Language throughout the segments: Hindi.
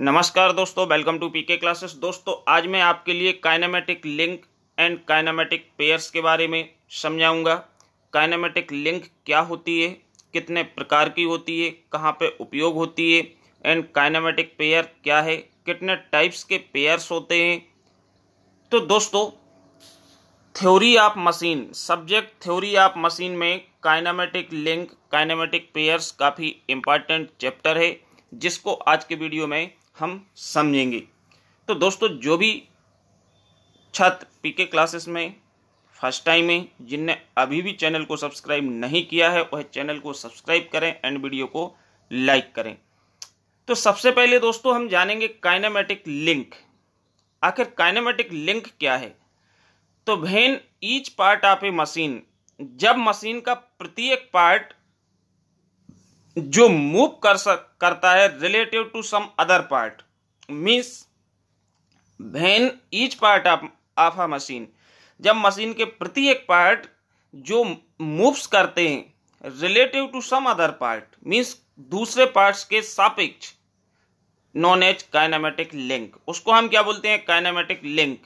नमस्कार दोस्तों वेलकम टू पीके क्लासेस दोस्तों आज मैं आपके लिए kinematic link and kinematic pairs के बारे में समझाऊंगा काइनामेटिक लिंक क्या होती है कितने प्रकार की होती है कहाँ पे उपयोग होती है एंड काइनामेटिक पेयर क्या है कितने टाइप्स के पेयर्स होते हैं तो दोस्तों theory of machine subject theory of machine में काइनामेटिक लिंक काइनामेटिक पेयर्स काफ़ी इम्पॉर्टेंट चैप्टर है जिसको आज के वीडियो में हम समझेंगे तो दोस्तों जो भी छात्र पीके क्लासेस में फर्स्ट टाइम में जिनने अभी भी चैनल को सब्सक्राइब नहीं किया है वह चैनल को सब्सक्राइब करें एंड वीडियो को लाइक करें तो सबसे पहले दोस्तों हम जानेंगे काइनामेटिक लिंक आखिर काइनामेटिक लिंक क्या है तो when each part of a machine जब मशीन का प्रत्येक पार्ट जो मूव कर सक करता है relative to some other part means when each part of a machine जब मशीन के प्रत्येक पार्ट जो मूव्स करते हैं relative to some other part means दूसरे पार्ट्स के सापेक्ष नॉन एच काइनामेटिक लिंक उसको हम क्या बोलते हैं काइनामेटिक लिंक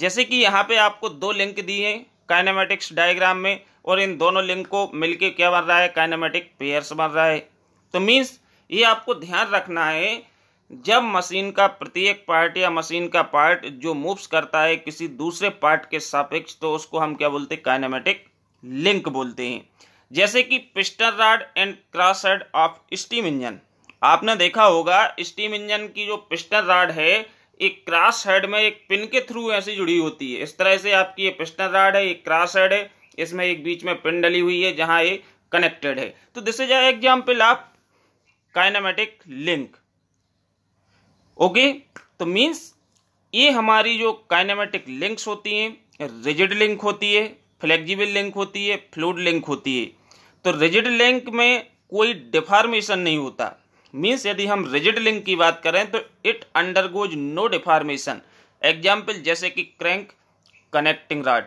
जैसे कि यहाँ पे आपको दो लिंक दिए हैं काइनामेटिक्स डायग्राम में और इन दोनों लिंक को मिलके क्या बन रहा है काइनेमेटिक पेयर्स बन रहा है तो मीन्स ये आपको ध्यान रखना है जब मशीन का प्रत्येक पार्ट या मशीन का पार्ट जो मूव्स करता है किसी दूसरे पार्ट के सापेक्ष तो उसको हम क्या बोलते हैं काइनेमेटिक लिंक बोलते हैं जैसे कि piston rod and cross head of steam engine आपने देखा होगा स्टीम इंजन की जो पिस्टन राड है एक क्रॉस हेड में एक पिन के थ्रू ऐसी जुड़ी होती है इस तरह से आपकी ये पिस्टन राड है एक क्रॉस हेड है इसमें एक बीच में पिन डली हुई है जहां ये कनेक्टेड है तो this is example of kinematic link okay तो मीन्स ये हमारी जो काइनामेटिक लिंक्स होती हैं रिजिड लिंक होती है फ्लेक्जिबल लिंक होती है फ्लूड लिंक होती है तो रिजिड लिंक में कोई डिफॉर्मेशन नहीं होता मीन्स यदि हम रिजिड लिंक की बात करें तो it undergoes no deformation example जैसे कि crank connecting rod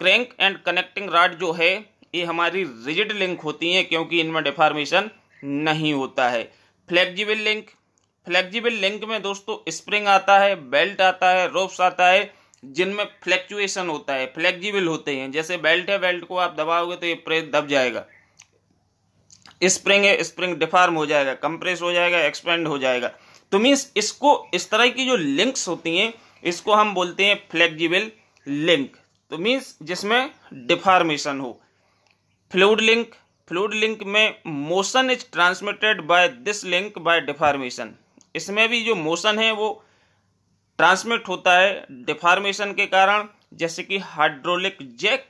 crank and connecting rod जो है ये हमारी रिजिड लिंक होती हैं क्योंकि इनमें डिफॉर्मेशन नहीं होता है फ्लेक्जिबल लिंक फ्लेक्जिबल लिंक में दोस्तों स्प्रिंग आता है बेल्ट आता है रोप्स आता है जिनमें फ्लैक्चुएशन होता है फ्लेक्जिबल होते हैं जैसे बेल्ट है बेल्ट को आप दबाओगे तो ये प्रेस दब जाएगा स्प्रिंग है स्प्रिंग डिफार्म हो जाएगा कंप्रेस हो जाएगा एक्सपेंड हो जाएगा तो मीन्स इसको इस तरह की जो लिंक्स होती हैं इसको हम बोलते हैं फ्लेक्जिबल लिंक तो मीन्स जिसमें डिफॉर्मेशन हो फ्लूड लिंक फ्लूड लिंक में motion is transmitted by this link by deformation इसमें भी जो मोशन है वो ट्रांसमिट होता है डिफॉर्मेशन के कारण जैसे कि हाइड्रोलिक जैक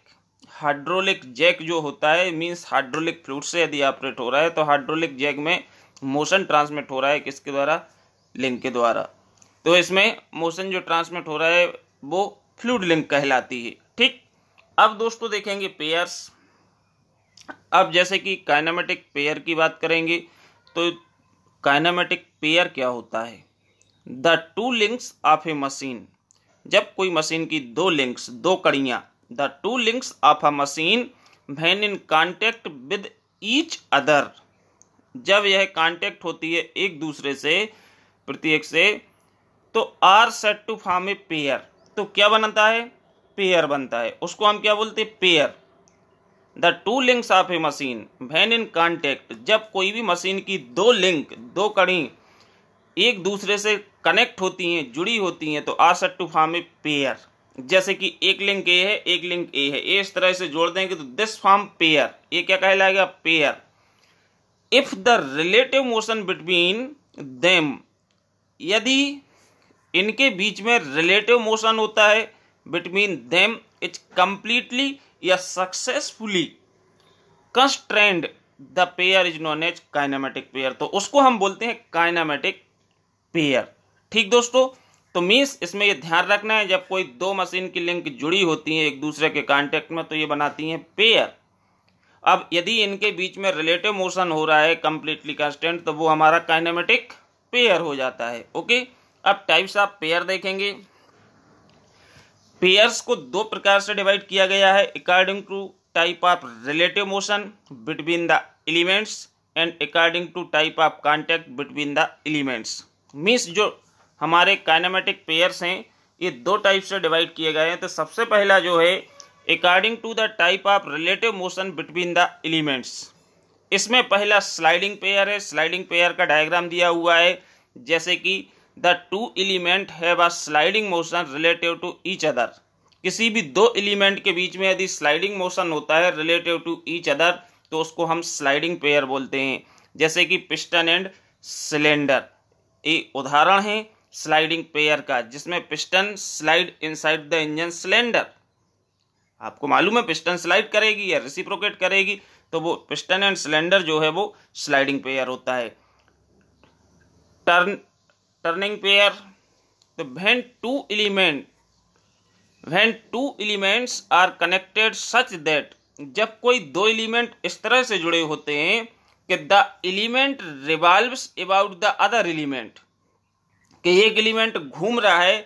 हाइड्रोलिक जैक जो होता है मींस हाइड्रोलिक फ्लूड से यदि ऑपरेट हो रहा है तो हाइड्रोलिक जैक में मोशन ट्रांसमिट हो रहा है किसके द्वारा लिंक के द्वारा तो इसमें मोशन जो ट्रांसमिट हो रहा है वो फ्लूड लिंक कहलाती है ठीक अब दोस्तों देखेंगे पेयर्स अब जैसे कि काइनामेटिक पेयर की बात करेंगे तो काइनामेटिक पेयर क्या होता है the two links of a machine जब कोई मशीन की दो लिंक्स दो कड़ियाँ the two links of a machine when in contact with each other जब यह कांटेक्ट होती है एक दूसरे से प्रत्येक से तो are set to form a pair तो क्या बनता है पेयर बनता है उसको हम क्या बोलते हैं pair the two links of a machine when in contact जब कोई भी मशीन की दो लिंक दो कड़ी एक दूसरे से कनेक्ट होती हैं जुड़ी होती हैं तो आर सट टू फॉर्म ए पेयर जैसे कि एक लिंक ए है एक लिंक ए है ए इस तरह से जोड़ देंगे तो दिस फॉर्म पेयर ये क्या कहलाएगा pair if the relative motion between them यदि इनके बीच में रिलेटिव मोशन होता है between them is completely या successfully constrained the pair is known as kinematic pair तो उसको हम बोलते हैं काइनामेटिक पेयर ठीक दोस्तों तो मीन्स इसमें ये ध्यान रखना है जब कोई दो मशीन की लिंक जुड़ी होती है एक दूसरे के कांटेक्ट में तो ये बनाती हैं पेयर अब यदि इनके बीच में रिलेटिव मोशन हो रहा है कंप्लीटली कंस्टेंट तो वो हमारा काइनामेटिक पेयर हो जाता है ओके अब टाइप्स ऑफ पेयर देखेंगे पेयर्स को दो प्रकार से डिवाइड किया गया है according to type of relative motion between the elements and according to type of contact between the elements means जो हमारे काइनामेटिक पेयर्स हैं ये दो टाइप से डिवाइड किए गए हैं तो सबसे पहला जो है according to the type of relative motion between the elements इसमें पहला स्लाइडिंग पेयर है स्लाइडिंग पेयर का डायग्राम दिया हुआ है जैसे कि the two element have a sliding motion relative to each other किसी भी दो एलिमेंट के बीच में यदि स्लाइडिंग मोशन होता है रिलेटिव टू ईच अदर तो उसको हम स्लाइडिंग पेयर बोलते हैं जैसे कि पिस्टन एंड सिलेंडर ये उदाहरण है स्लाइडिंग पेयर का जिसमें piston slide inside the engine cylinder आपको मालूम है पिस्टन स्लाइड करेगी या रिसिप्रोकेट करेगी तो वो पिस्टन एंड सिलेंडर जो है वो स्लाइडिंग पेयर होता है टर्न टर्निंग पेयर तो when two element when two elements are connected such that जब कोई दो एलिमेंट इस तरह से जुड़े होते हैं कि the element revolve about the other element कि एक एलिमेंट घूम रहा है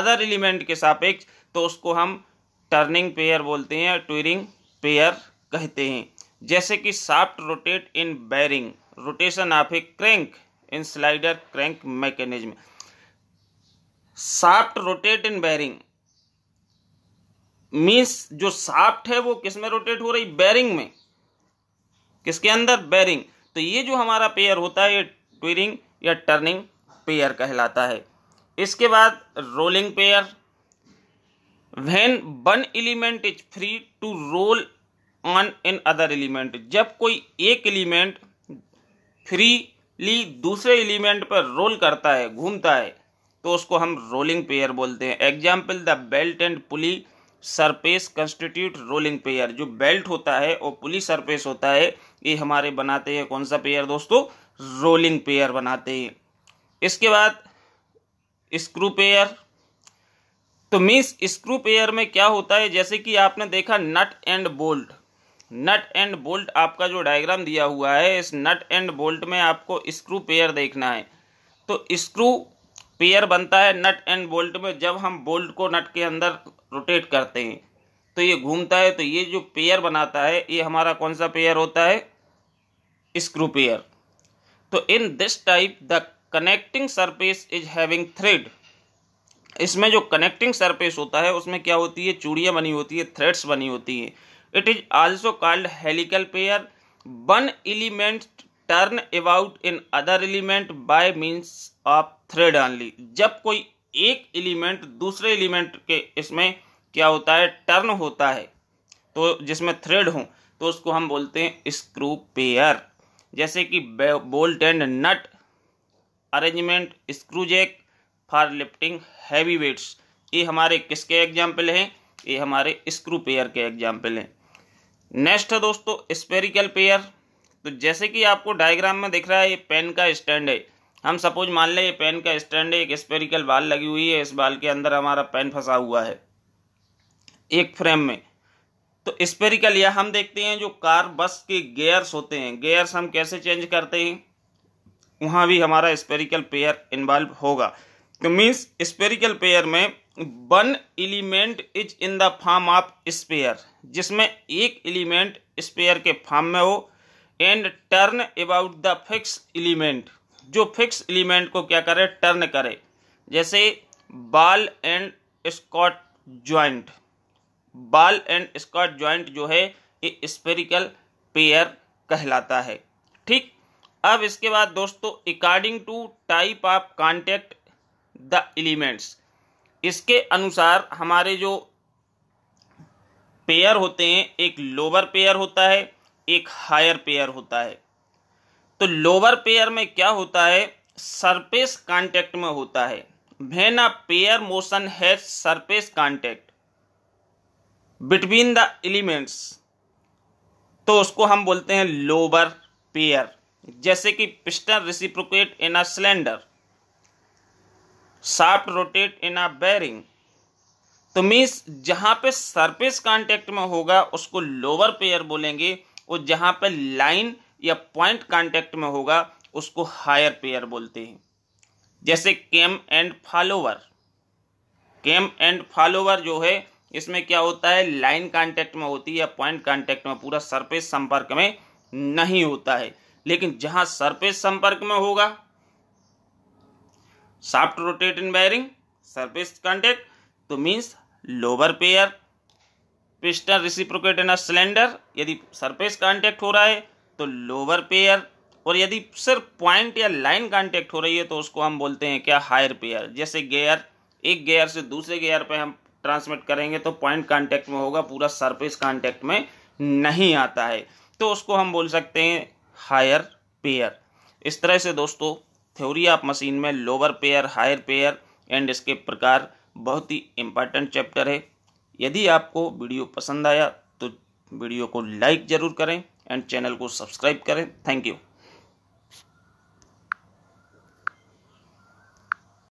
अदर एलिमेंट के सापेक्ष तो उसको हम टर्निंग पेयर बोलते हैं ट्विरिंग पेयर कहते हैं जैसे कि shaft rotate in bearing rotation of a crank in slider crank mechanism shaft rotate in bearing means जो साफ्ट है वो किस में रोटेट हो रही बैरिंग में किसके अंदर बैरिंग तो ये जो हमारा पेयर होता है ट्विरिंग या टर्निंग पेयर कहलाता है इसके बाद rolling pair when one element is free to roll on in other element जब कोई एक एलिमेंट फ्री ली दूसरे एलिमेंट पर रोल करता है घूमता है तो उसको हम रोलिंग पेयर बोलते हैं example the belt and pulley surface constitute rolling pair जो बेल्ट होता है और पुली सरफेस होता है ये हमारे बनाते हैं कौन सा पेयर दोस्तों रोलिंग पेयर बनाते हैं इसके बाद स्क्रू पेयर तो मीन्स स्क्रू पेयर में क्या होता है जैसे कि आपने देखा nut and bolt nut and bolt आपका जो डायग्राम दिया हुआ है इस नट एंड बोल्ट में आपको स्क्रू पेयर देखना है तो स्क्रू पेयर बनता है नट एंड बोल्ट में जब हम बोल्ट को नट के अंदर रोटेट करते हैं तो ये घूमता है तो ये जो पेयर बनाता है ये हमारा कौन सा पेयर होता है स्क्रू पेयर तो in this type the connecting surface is having thread इसमें जो कनेक्टिंग सरफेस होता है उसमें क्या होती है चूड़ियाँ बनी होती है थ्रेड्स बनी होती हैं it is also called helical pair one element turn about in other element by means of thread only जब कोई एक एलिमेंट दूसरे एलिमेंट के इसमें क्या होता है टर्न होता है तो जिसमें थ्रेड हो तो उसको हम बोलते हैं स्क्रू पेयर जैसे कि bolt and nut arrangement screw jack for lifting heavy weights ये हमारे किसके एग्जाम्पल हैं ये हमारे स्क्रू पेयर के एग्जाम्पल हैं नेक्स्ट है दोस्तों स्पेरिकल पेयर तो जैसे कि आपको डायग्राम में दिख रहा है ये पेन का स्टैंड है हम सपोज मान लें ये पेन का स्टैंड है एक स्पेरिकल बाल लगी हुई है इस बाल के अंदर हमारा पेन फंसा हुआ है एक फ्रेम में तो स्पेरिकल या हम देखते हैं जो कार बस के गेयर्स होते हैं गेयर्स हम कैसे चेंज करते हैं वहाँ भी हमारा स्पेरिकल पेयर इन्वॉल्व होगा तो मीन्स स्पेरिकल पेयर में one element is in the form of sphere जिसमें एक एलिमेंट स्पेयर के फॉर्म में हो and turn about the fix element जो फिक्स एलिमेंट को क्या करे टर्न करे जैसे ball and socket joint ball and socket joint जो है ये स्पेरिकल पेयर कहलाता है ठीक अब इसके बाद दोस्तों according to type of contact the elements इसके अनुसार हमारे जो पेयर होते हैं एक लोअर पेयर होता है एक हायर पेयर होता है तो लोअर पेयर में क्या होता है सरफेस कांटेक्ट में होता है when a pair motion has surface contact between the elements तो उसको हम बोलते हैं लोअर पेयर जैसे कि piston reciprocate in a cylinder shaft rotate in a bearing तो मीन्स जहां पे सरफेस कांटेक्ट में होगा उसको लोअर पेयर बोलेंगे और जहां पे लाइन या पॉइंट कांटेक्ट में होगा उसको हायर पेयर बोलते हैं जैसे cam and follower cam and follower जो है इसमें क्या होता है लाइन कांटेक्ट में होती है या पॉइंट कांटेक्ट में पूरा सरफेस संपर्क में नहीं होता है लेकिन जहां सरफेस संपर्क में होगा shaft rotate in bearing service contact तो means lower pair piston reciprocate in cylinder यदि सरफेस कांटेक्ट हो रहा है तो लोअर पेयर और यदि सिर्फ पॉइंट या लाइन कांटेक्ट हो रही है तो उसको हम बोलते हैं क्या हायर पेयर जैसे गेयर एक गेयर से दूसरे गेयर पे हम ट्रांसमिट करेंगे तो पॉइंट कांटेक्ट में होगा पूरा सरफेस कांटेक्ट में नहीं आता है तो उसको हम बोल सकते हैं हायर पेयर इस तरह से दोस्तों थ्योरी ऑफ मशीन में lower pair higher pair and इसके प्रकार बहुत ही इम्पॉर्टेंट चैप्टर है यदि आपको वीडियो पसंद आया तो वीडियो को लाइक ज़रूर करें एंड चैनल को सब्सक्राइब करें थैंक यू